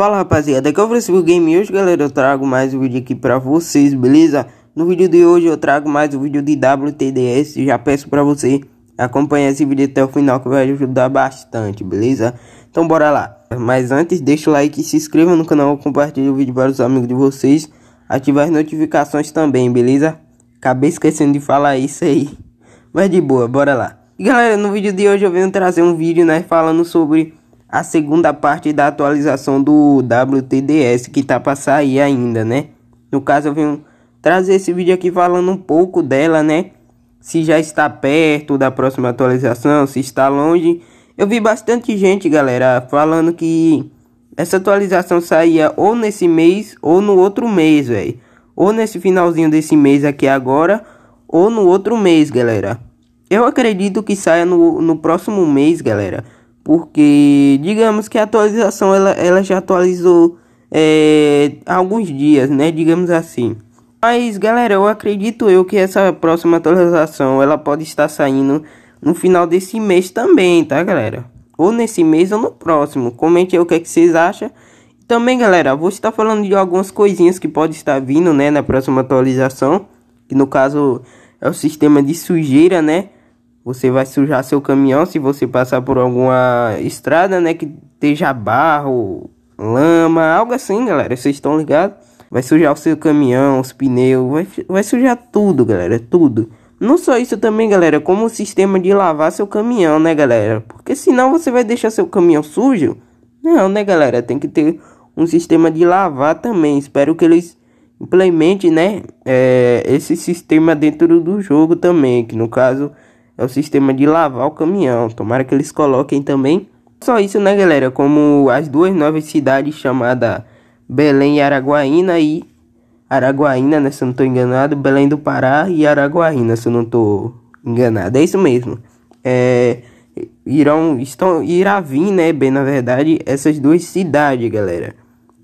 Fala rapaziada, aqui é o Francisco Game e hoje galera eu trago mais um vídeo aqui pra vocês, beleza? No vídeo de hoje eu trago mais um vídeo de WTDS, já peço pra você acompanhar esse vídeo até o final que vai ajudar bastante, beleza? Então bora lá, mas antes deixa o like, se inscreva no canal, compartilhe o vídeo para os amigos de vocês, ative as notificações também, beleza? Acabei esquecendo de falar isso aí, mas de boa, bora lá. E galera, no vídeo de hoje eu venho trazer um vídeo, né, falando sobre a segunda parte da atualização do WTDS que tá para sair ainda, né? No caso, eu vim trazer esse vídeo aqui falando um pouco dela, né? Se já está perto da próxima atualização, se está longe. Eu vi bastante gente, galera, falando que essa atualização saía ou nesse mês ou no outro mês, velho. Ou nesse finalzinho desse mês aqui agora, ou no outro mês, galera. Eu acredito que saia no, no próximo mês, galera porque digamos que a atualização ela, ela já atualizou é, alguns dias, né? Digamos assim. Mas galera, eu acredito eu que essa próxima atualização ela pode estar saindo no final desse mês também, tá galera? Ou nesse mês ou no próximo. Comente aí o que, é que vocês acham. Também galera, vou estar falando de algumas coisinhas que pode estar vindo, né? Na próxima atualização, que no caso é o sistema de sujeira, né? Você vai sujar seu caminhão se você passar por alguma estrada, né? Que esteja barro, lama, algo assim, galera. Vocês estão ligados? Vai sujar o seu caminhão, os pneus, vai, vai sujar tudo, galera, tudo. Não só isso também, galera, como o sistema de lavar seu caminhão, né, galera? Porque senão você vai deixar seu caminhão sujo. Não, né, galera? Tem que ter um sistema de lavar também. Espero que eles implementem, né, é, esse sistema dentro do jogo também. Que no caso é o sistema de lavar o caminhão. Tomara que eles coloquem também. Só isso, né, galera? Como as duas novas cidades chamadas Belém e Araguaína e Araguaína, né, se eu não tô enganado, Belém do Pará e Araguaína, se eu não tô enganado. É isso mesmo. É, irão estão irá vir, né, bem na verdade, essas duas cidades, galera.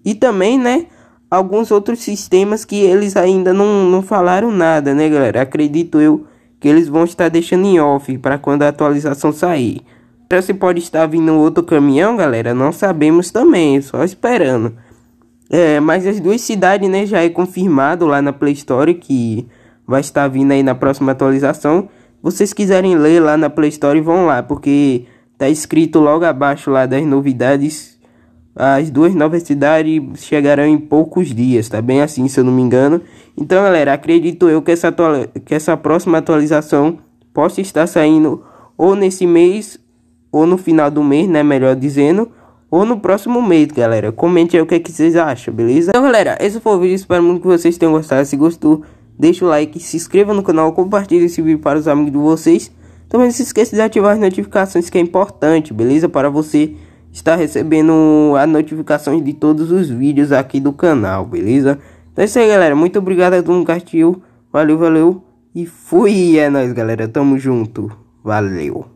E também, né, alguns outros sistemas que eles ainda não, não falaram nada, né, galera? Acredito eu que eles vão estar deixando em off para quando a atualização sair. Então, se pode estar vindo outro caminhão, galera, não sabemos também, é só esperando. É, mas as duas cidades, né, já é confirmado lá na Play Store que vai estar vindo aí na próxima atualização. Vocês quiserem ler lá na Play Store, vão lá, porque tá escrito logo abaixo lá das novidades as duas novas cidades chegarão em poucos dias, tá bem assim, se eu não me engano. Então, galera, acredito eu que essa, que essa próxima atualização possa estar saindo ou nesse mês, ou no final do mês, né? Melhor dizendo, ou no próximo mês, galera. Comente aí o que, é que vocês acham, beleza? Então, galera, esse foi o vídeo. Espero muito que vocês tenham gostado. Se gostou, deixa o like, se inscreva no canal, compartilhe esse vídeo para os amigos de vocês. Também não se esqueça de ativar as notificações, que é importante, beleza? Para você está recebendo as notificações de todos os vídeos aqui do canal, beleza? Então é isso aí, galera. Muito obrigado a todo mundo que assistiu. Valeu, valeu. E fui, é nóis, galera. Tamo junto. Valeu.